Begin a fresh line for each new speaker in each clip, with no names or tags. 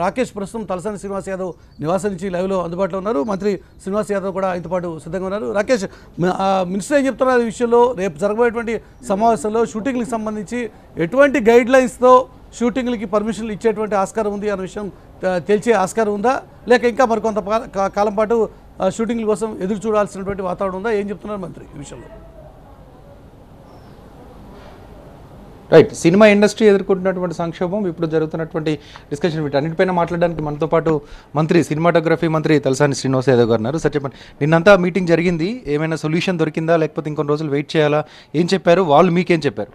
రాకేష్ ప్రస్తుతం తలసాని శ్రీనివాస్ యాదవ్ నివాసం నుంచి లైవ్లో అందుబాటులో ఉన్నారు మంత్రి శ్రీనివాస్ యాదవ్ కూడా ఆయనతో పాటు సిద్ధంగా ఉన్నారు రాకేష్ మినిస్టర్ ఏం చెప్తున్నారు ఈ విషయంలో రేపు జరగబోయేటువంటి సమావేశంలో షూటింగ్లకు సంబంధించి ఎటువంటి గైడ్ లైన్స్తో షూటింగ్లకి పర్మిషన్లు ఇచ్చేటువంటి ఆస్కారం ఉంది అనే విషయం తెలిసే ఆస్కారం ఉందా లేక ఇంకా మరికొంత కాలం పాటు షూటింగ్ల కోసం ఎదురు చూడాల్సినటువంటి వాతావరణం ఉందా ఏం చెప్తున్నారు మంత్రి ఈ విషయంలో
రైట్ సినిమా ఇండస్ట్రీ ఎదుర్కొంటున్నటువంటి సంక్షోభం ఇప్పుడు జరుగుతున్నటువంటి డిస్కషన్ వీటన్నిటిపైన మాట్లాడడానికి మనతో పాటు మంత్రి సినిమాటోగ్రఫీ మంత్రి తలసాని శ్రీనివాస్ యాదవ్ గారు ఉన్నారు సార్ చెప్పండి నిన్నంతా మీటింగ్ జరిగింది ఏమైనా సొల్యూషన్ దొరికిందా లేకపోతే ఇంకొన్ని రోజులు వెయిట్ చేయాలా ఏం చెప్పారు వాళ్ళు మీకేం చెప్పారు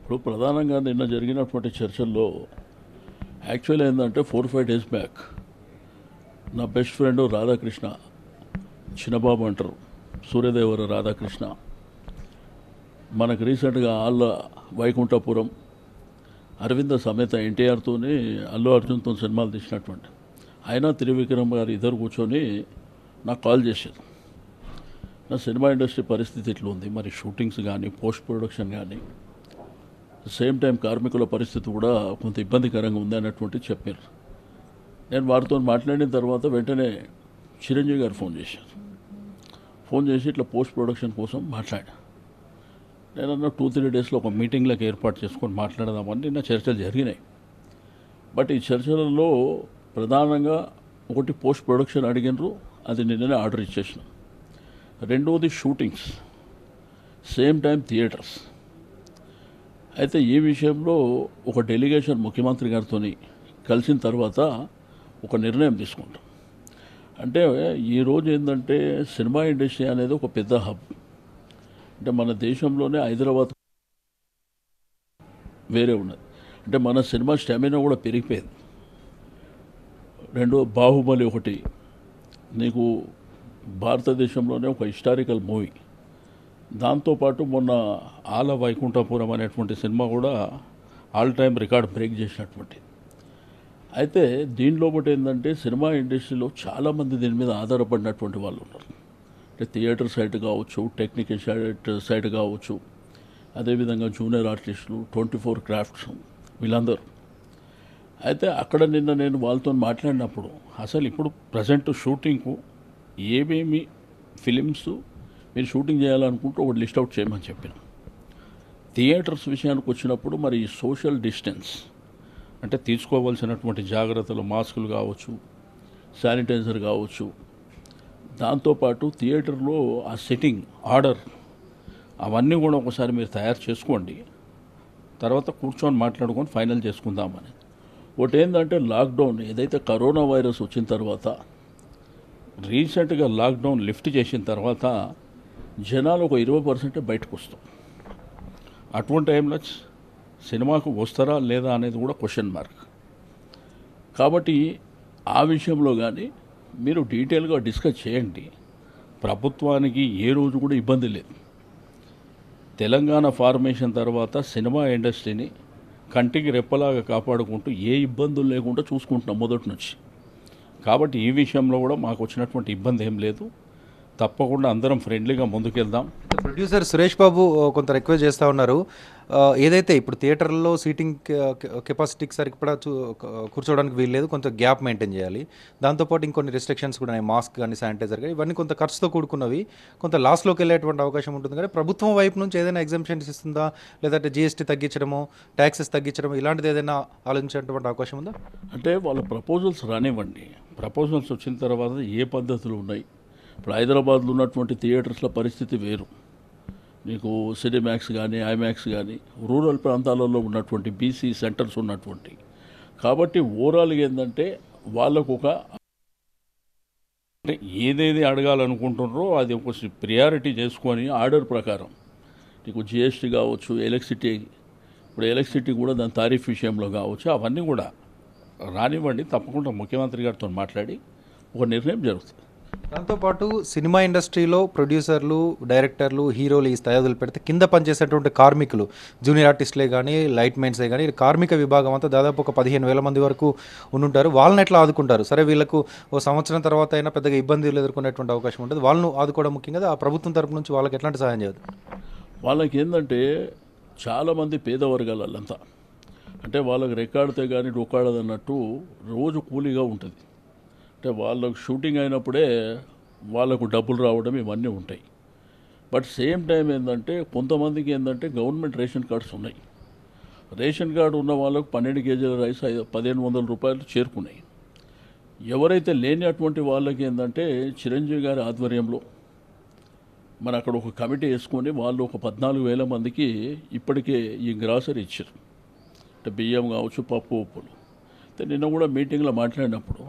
ఇప్పుడు ప్రధానంగా నిన్న జరిగినటువంటి చర్చల్లో యాక్చువల్ ఏంటంటే ఫోర్ ఫైవ్ డేస్ బ్యాక్ నా బెస్ట్ ఫ్రెండ్ రాధాకృష్ణ చిన్నబాబు అంటారు సూర్యదేవరు రాధాకృష్ణ మనకు రీసెంట్గా ఆళ్ళ వైకుంఠపురం అరవింద సమేత ఎన్టీఆర్తోని అల్లు అర్జున్తో సినిమాలు తీసినటువంటి ఆయన త్రివిక్రమ్ గారు ఇద్దరు కూర్చొని నాకు కాల్ చేశారు నా సినిమా ఇండస్ట్రీ పరిస్థితి ఇట్లా ఉంది మరి షూటింగ్స్ కానీ పోస్ట్ ప్రొడక్షన్ కానీ సేమ్ టైం కార్మికుల పరిస్థితి కూడా కొంత ఇబ్బందికరంగా ఉంది అన్నటువంటి చెప్పారు నేను వారితో మాట్లాడిన తర్వాత వెంటనే చిరంజీవి గారు ఫోన్ చేశారు ఫోన్ చేసి ఇట్లా పోస్ట్ ప్రొడక్షన్ కోసం మాట్లాడా నేను టూ త్రీ డేస్లో ఒక మీటింగ్లకు ఏర్పాటు చేసుకొని మాట్లాడదామని నిన్న చర్చలు జరిగినాయి బట్ ఈ చర్చలలో ప్రధానంగా ఒకటి పోస్ట్ ప్రొడక్షన్ అడిగినరు అది నిన్ననే ఆర్డర్ ఇచ్చేసిన రెండవది షూటింగ్స్ సేమ్ టైం థియేటర్స్ అయితే ఈ విషయంలో ఒక డెలిగేషన్ ముఖ్యమంత్రి గారితో కలిసిన తర్వాత ఒక నిర్ణయం తీసుకుంటాం అంటే ఈరోజు ఏంటంటే సినిమా ఇండస్ట్రీ అనేది ఒక పెద్ద హబ్ అంటే మన దేశంలోనే హైదరాబాద్ వేరే ఉన్నది అంటే మన సినిమా స్టామినా కూడా పెరిగిపోయింది రెండో బాహుబలి ఒకటి నీకు భారతదేశంలోనే ఒక హిస్టారికల్ మూవీ దాంతోపాటు మొన్న ఆల వైకుంఠపురం అనేటువంటి సినిమా కూడా ఆల్ టైమ్ రికార్డ్ బ్రేక్ చేసినటువంటి అయితే దీనిలో ఒకటి ఏంటంటే సినిమా ఇండస్ట్రీలో చాలామంది దీని మీద ఆధారపడినటువంటి వాళ్ళు ఉన్నారు థియేటర్ సైట్ కావచ్చు టెక్నికల్ సైట్ కావచ్చు అదేవిధంగా జూనియర్ ఆర్టిస్టులు ట్వంటీ ఫోర్ క్రాఫ్ట్స్ వీళ్ళందరూ అయితే అక్కడ నిన్న నేను వాళ్ళతో మాట్లాడినప్పుడు అసలు ఇప్పుడు ప్రజెంట్ షూటింగ్కు ఏమేమి ఫిలిమ్స్ మీరు షూటింగ్ చేయాలనుకుంటే ఒకటి లిస్ట్ అవుట్ చేయమని చెప్పిన థియేటర్స్ విషయానికి వచ్చినప్పుడు మరి సోషల్ డిస్టెన్స్ అంటే తీసుకోవాల్సినటువంటి జాగ్రత్తలు మాస్కులు కావచ్చు శానిటైజర్ కావచ్చు దాంతోపాటు థియేటర్లో ఆ సెట్టింగ్ ఆర్డర్ అవన్నీ కూడా ఒకసారి మీరు తయారు చేసుకోండి తర్వాత కూర్చొని మాట్లాడుకొని ఫైనల్ చేసుకుందామని ఒకటి ఏంటంటే లాక్డౌన్ ఏదైతే కరోనా వైరస్ వచ్చిన తర్వాత రీసెంట్గా లాక్డౌన్ లిఫ్ట్ చేసిన తర్వాత జనాలు ఒక ఇరవై పర్సెంటే బయటకు వస్తాం అటువంటి టైంలో సినిమాకు వస్తారా లేదా అనేది కూడా క్వశ్చన్ మార్క్ కాబట్టి ఆ విషయంలో కానీ మీరు డీటెయిల్గా డిస్కస్ చేయండి ప్రభుత్వానికి ఏ రోజు కూడా ఇబ్బంది లేదు తెలంగాణ ఫార్మేషన్ తర్వాత సినిమా ఇండస్ట్రీని కంటికి రెప్పలాగా కాపాడుకుంటూ ఏ ఇబ్బందులు లేకుండా చూసుకుంటున్నాం మొదటి నుంచి కాబట్టి ఈ విషయంలో కూడా మాకు వచ్చినటువంటి ఇబ్బంది ఏం లేదు తప్పకుండా అందరం ఫ్రెండ్లీగా ముందుకెళ్దాం ప్రొడ్యూసర్ సురేష్ బాబు కొంత రిక్వెస్ట్ చేస్తూ ఉన్నారు
uh, ఏదైతే ఇప్పుడు థియేటర్లో సీటింగ్ కెపాసిటీకి సరిపడా uh, కూర్చోవడానికి వీల్లేదు కొంచెం గ్యాప్ మెయింటైన్ చేయాలి దాంతోపాటు ఇంకొన్ని రెస్ట్రిక్షన్స్ కూడా ఉన్నాయి మాస్క్ కానీ శానిటైజర్ కానీ ఇవన్నీ కొంత ఖర్చుతో కూడుకున్నవి కొంత లాస్లోకి వెళ్ళేటువంటి అవకాశం ఉంటుంది కానీ ప్రభుత్వం వైపు నుంచి ఏదైనా ఎగ్జామ్షన్స్ ఇస్తుందా లేదంటే జీఎస్టీ తగ్గించడము ట్యాక్సెస్ తగ్గించడం ఇలాంటిది ఏదైనా ఆలోచించేటువంటి
అవకాశం ఉందా అంటే వాళ్ళ ప్రపోజల్స్ రానివ్వండి ప్రపోజల్స్ వచ్చిన తర్వాత ఏ పద్ధతులు ఉన్నాయి ఇప్పుడు హైదరాబాద్లో ఉన్నటువంటి థియేటర్స్లో పరిస్థితి వేరు మీకు సినిమాక్స్ కానీ ఐమాక్స్ కానీ రూరల్ ప్రాంతాలలో ఉన్నటువంటి బీసీ సెంటర్స్ ఉన్నటువంటి కాబట్టి ఓవరాల్గా ఏంటంటే వాళ్ళకు ఒక ఏదేది అడగాలనుకుంటున్నారో అది ఒక ప్రియారిటీ చేసుకొని ఆర్డర్ ప్రకారం నీకు జిఎస్టీ కావచ్చు ఎలక్ట్రిసిటీ ఇప్పుడు ఎలక్ట్రిసిటీ కూడా దాని తారీఫ్ విషయంలో కావచ్చు అవన్నీ కూడా రానివ్వండి తప్పకుండా ముఖ్యమంత్రి గారితో మాట్లాడి ఒక నిర్ణయం జరుగుతుంది దాంతోపాటు
సినిమా ఇండస్ట్రీలో ప్రొడ్యూసర్లు డైరెక్టర్లు హీరోలు ఈ స్థాయి పెడితే కింద పనిచేసేటువంటి కార్మికులు జూనియర్ ఆర్టిస్టులే కానీ లైట్ మెయిన్సే కానీ కార్మిక విభాగం అంతా దాదాపు ఒక పదిహేను వేల మంది వరకు ఉండుంటారు వాళ్ళని ఎట్లా ఆదుకుంటారు సరే వీళ్ళకు ఓ సంవత్సరం తర్వాత అయినా పెద్దగా ఇబ్బందులు ఎదుర్కొనేటువంటి అవకాశం ఉంటుంది వాళ్ళను
ఆదుకోవడం ముఖ్యంగా ఆ ప్రభుత్వం తరపు నుంచి వాళ్ళకి ఎట్లాంటి సహాయం చేయదు వాళ్ళకి ఏంటంటే చాలామంది పేద వర్గాలంతా అంటే వాళ్ళకి రెక్కాడితే కానీ డొక్కాడదన్నట్టు రోజు కూలీగా ఉంటుంది అంటే వాళ్ళకు షూటింగ్ అయినప్పుడే వాళ్ళకు డబ్బులు రావడం ఇవన్నీ ఉంటాయి బట్ సేమ్ టైం ఏంటంటే కొంతమందికి ఏంటంటే గవర్నమెంట్ రేషన్ కార్డ్స్ ఉన్నాయి రేషన్ కార్డు ఉన్న వాళ్ళకు పన్నెండు కేజీల రైస్ ఐదు పదిహేను వందల రూపాయలు చేరుకున్నాయి ఎవరైతే లేని అటువంటి వాళ్ళకి ఏంటంటే చిరంజీవి గారి ఆధ్వర్యంలో మన అక్కడ ఒక కమిటీ వేసుకొని వాళ్ళు ఒక పద్నాలుగు వేల మందికి ఇప్పటికే ఈ గ్రాసరీ ఇచ్చారు అంటే బియ్యం కావచ్చు పప్పు ఉప్పులు నిన్న కూడా మీటింగ్లో మాట్లాడినప్పుడు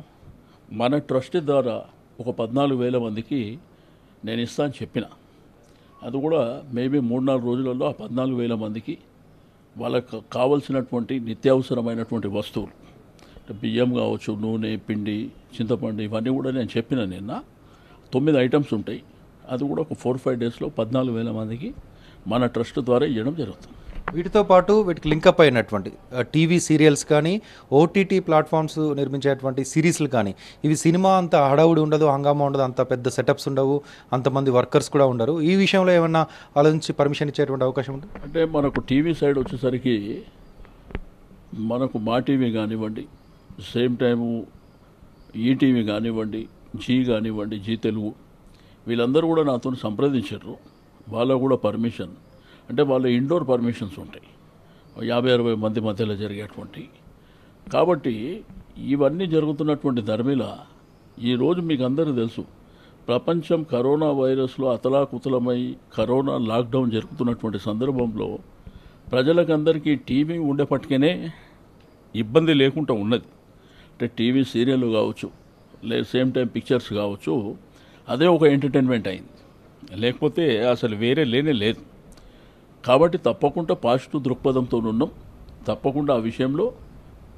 మన ట్రస్ట్ ద్వారా ఒక పద్నాలుగు వేల మందికి నేను ఇస్తా అని చెప్పిన అది కూడా మేబీ మూడు నాలుగు రోజులలో ఆ పద్నాలుగు వేల మందికి వాళ్ళకు కావలసినటువంటి నిత్యావసరమైనటువంటి వస్తువులు బియ్యం కావచ్చు నూనె పిండి చింతపండు ఇవన్నీ కూడా నేను చెప్పిన నిన్న తొమ్మిది ఐటమ్స్ ఉంటాయి అది కూడా ఒక ఫోర్ ఫైవ్ డేస్లో పద్నాలుగు వేల మందికి మన ట్రస్ట్ ద్వారా ఇవ్వడం జరుగుతుంది
వీటితో పాటు వీటికి లింకప్ అయినటువంటి టీవీ సీరియల్స్ కానీ ఓటీటీ ప్లాట్ఫామ్స్ నిర్మించేటువంటి సిరీస్లు కానీ ఇవి సినిమా అంత హడావుడి ఉండదు హంగామా ఉండదు అంత పెద్ద సెటప్స్ ఉండవు అంతమంది వర్కర్స్ కూడా ఉండరు ఈ విషయంలో ఏమన్నా ఆలోచించి పర్మిషన్ ఇచ్చేటువంటి అవకాశం ఉంది
అంటే మనకు టీవీ సైడ్ వచ్చేసరికి మనకు మా టీవీ కానివ్వండి సేమ్ టైము ఈటీవీ కానివ్వండి జీ కానివ్వండి జీ తెలుగు వీళ్ళందరూ కూడా నాతో సంప్రదించారు వాళ్ళకు కూడా పర్మిషన్ అంటే వాళ్ళు ఇండోర్ పర్మిషన్స్ ఉంటాయి యాభై అరవై మంది మధ్యలో జరిగేటువంటి కాబట్టి ఇవన్నీ జరుగుతున్నటువంటి ధర్మిల ఈరోజు మీకు అందరూ తెలుసు ప్రపంచం కరోనా వైరస్లో అతలాకుతలమై కరోనా లాక్డౌన్ జరుగుతున్నటువంటి సందర్భంలో ప్రజలకందరికీ టీవీ ఉండేపట్టుకనే ఇబ్బంది లేకుండా ఉన్నది అంటే టీవీ సీరియల్ కావచ్చు లే సేమ్ టైం పిక్చర్స్ కావచ్చు అదే ఒక ఎంటర్టైన్మెంట్ అయింది లేకపోతే అసలు వేరే లేనే లేదు కాబట్టి తప్పకుండా పాజిటివ్ దృక్పథంతో ఉన్నాం తప్పకుండా ఆ విషయంలో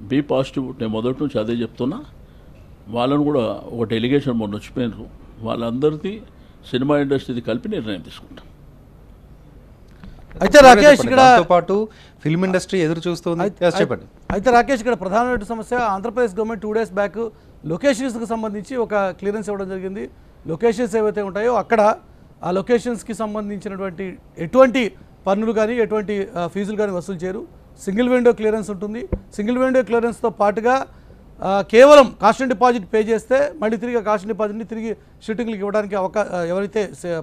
బి పాజిటివ్ నేను మొదటి నుంచి అదే చెప్తున్నా వాళ్ళను కూడా ఒక డెలిగేషన్ మొన్న వచ్చిపోయినారు వాళ్ళందరిది సినిమా ఇండస్ట్రీది కలిపి నిర్ణయం తీసుకుంటాం అయితే రాకేష్ ఇక్కడ పాటు ఫిల్మ్ ఇండస్ట్రీ ఎదురు చూస్తుంది చెప్పండి
అయితే రాకేష్ ఇక్కడ ప్రధానమైన సమస్య Andhra Pradesh government two days back లొకేషన్స్కి సంబంధించి ఒక క్లియరెన్స్ ఇవ్వడం జరిగింది లొకేషన్స్ ఏవైతే ఉంటాయో అక్కడ ఆ లొకేషన్స్కి సంబంధించినటువంటి ఎటువంటి పన్నులు కానీ ఎటువంటి ఫీజులు కానీ వసూలు చేయరు సింగిల్ విండో క్లియరెన్స్ ఉంటుంది సింగిల్ విండో క్లియరెన్స్తో పాటుగా కేవలం కాస్ట్ డిపాజిట్ పే చేస్తే మళ్ళీ తిరిగి కాస్ట్ డిపాజిట్ని తిరిగి షూటింగ్లకు ఇవ్వడానికి అవకాశం ఎవరైతే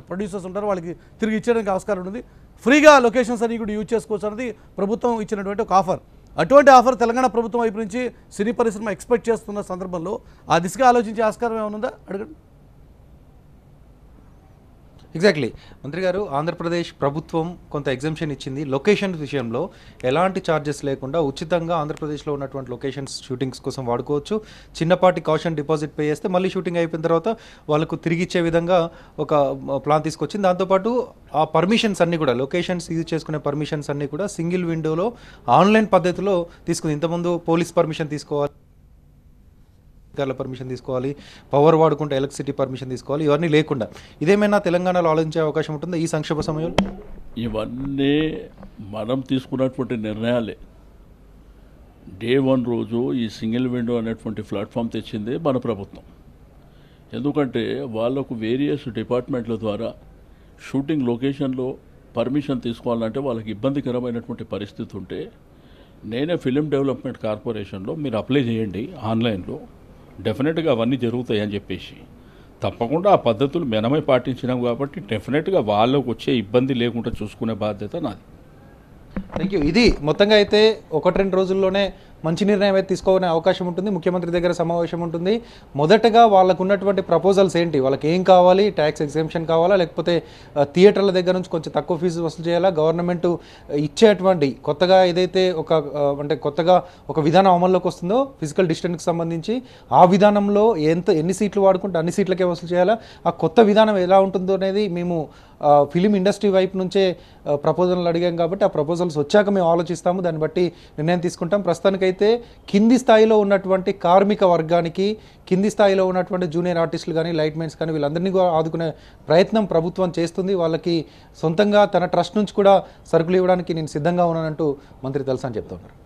ప్రొడ్యూసర్స్ ఉంటారో వాళ్ళకి తిరిగి ఇచ్చేయడానికి ఆస్కారం ఉంటుంది ఫ్రీగా లొకేషన్స్ అన్ని కూడా యూజ్ చేసుకోవచ్చు అనేది ప్రభుత్వం ఇచ్చినటువంటి ఒక ఆఫర్ అటువంటి ఆఫర్ తెలంగాణ ప్రభుత్వం వైపు నుంచి సినీ పరిశ్రమ ఎక్స్పెక్ట్ చేస్తున్న సందర్భంలో ఆ దిశగా ఆలోచించే ఆస్కారం ఏమైనా ఉందా అడగండి
ఎగ్జాక్ట్లీ మంత్రి గారు ఆంధ్రప్రదేశ్ ప్రభుత్వం కొంత ఎగ్జామ్షన్ ఇచ్చింది లొకేషన్ విషయంలో ఎలాంటి ఛార్జెస్ లేకుండా ఉచితంగా ఆంధ్రప్రదేశ్లో ఉన్నటువంటి లొకేషన్స్ షూటింగ్స్ కోసం వాడుకోవచ్చు చిన్నపాటి కాషన్ డిపాజిట్ పే చేస్తే మళ్ళీ షూటింగ్ అయిపోయిన తర్వాత వాళ్ళకు తిరిగి ఇచ్చే విధంగా ఒక ప్లాన్ తీసుకొచ్చింది దాంతోపాటు ఆ పర్మిషన్స్ అన్నీ కూడా లొకేషన్స్ యూజ్ చేసుకునే పర్మిషన్స్ అన్నీ కూడా సింగిల్ విండోలో ఆన్లైన్ పద్ధతిలో తీసుకుంది ఇంతకుముందు పోలీస్ పర్మిషన్ తీసుకోవాలి స్పీకర్ల పర్మిషన్ తీసుకోవాలి పవర్ వాడుకుంటే ఎలక్ట్రిసిటీ పర్మిషన్ తీసుకోవాలి ఇవన్నీ లేకుండా ఇదేమైనా తెలంగాణలో ఆలోచించే అవకాశం ఉంటుందా ఈ సంక్షేమ సమయంలో
ఇవన్నీ మనం తీసుకున్నటువంటి నిర్ణయాలే డే వన్ రోజు ఈ సింగిల్ విండో అనేటువంటి ప్లాట్ఫామ్ తెచ్చింది మన ప్రభుత్వం ఎందుకంటే వాళ్ళకు వేరియస్ డిపార్ట్మెంట్ల ద్వారా షూటింగ్ లొకేషన్లో పర్మిషన్ తీసుకోవాలంటే వాళ్ళకి ఇబ్బందికరమైనటువంటి పరిస్థితి ఉంటే నేనే ఫిలిం డెవలప్మెంట్ కార్పొరేషన్లో మీరు అప్లై చేయండి ఆన్లైన్లో డెఫినెట్గా అవన్నీ జరుగుతాయి అని చెప్పేసి తప్పకుండా ఆ పద్ధతులు మెనమై పాటించినాం కాబట్టి డెఫినెట్గా వాళ్ళకు వచ్చే ఇబ్బంది లేకుండా చూసుకునే బాధ్యత నాది థ్యాంక్
యూ ఇది మొత్తంగా అయితే ఒకటి రెండు రోజుల్లోనే మంచి నిర్ణయం అయితే తీసుకోవాలనే అవకాశం ఉంటుంది ముఖ్యమంత్రి దగ్గర సమావేశం ఉంటుంది మొదటగా వాళ్ళకు ఉన్నటువంటి ప్రపోజల్స్ ఏంటి వాళ్ళకి ఏం కావాలి ట్యాక్స్ ఎగ్జామ్షన్ కావాలా లేకపోతే థియేటర్ల దగ్గర నుంచి కొంచెం తక్కువ ఫీజు వసూలు చేయాలా గవర్నమెంట్ ఇచ్చేటువంటి కొత్తగా ఏదైతే ఒక అంటే కొత్తగా ఒక విధానం అమల్లోకి వస్తుందో ఫిజికల్ డిస్టెన్స్కి సంబంధించి ఆ విధానంలో ఎంత ఎన్ని సీట్లు వాడుకుంటే అన్ని సీట్లకే వసూలు చేయాలా ఆ కొత్త విధానం ఎలా ఉంటుందో అనేది మేము ఫిలిం ఇండస్ట్రీ వైపు నుంచే ప్రపోజల్ అడిగాం కాబట్టి ఆ ప్రపోజల్స్ వచ్చాక మేము ఆలోచిస్తాము దాన్ని బట్టి నిర్ణయం తీసుకుంటాం ప్రస్తుతానికైతే కింది స్థాయిలో ఉన్నటువంటి కార్మిక వర్గానికి కింది స్థాయిలో ఉన్నటువంటి జూనియర్ ఆర్టిస్టులు కానీ లైట్మెన్స్ కానీ వీళ్ళందరినీ ఆదుకునే ప్రయత్నం ప్రభుత్వం చేస్తుంది వాళ్ళకి సొంతంగా తన ట్రస్ట్ నుంచి కూడా సరుకులు ఇవ్వడానికి నేను సిద్ధంగా ఉన్నానంటూ మంత్రి తలసాని చెప్తున్నారు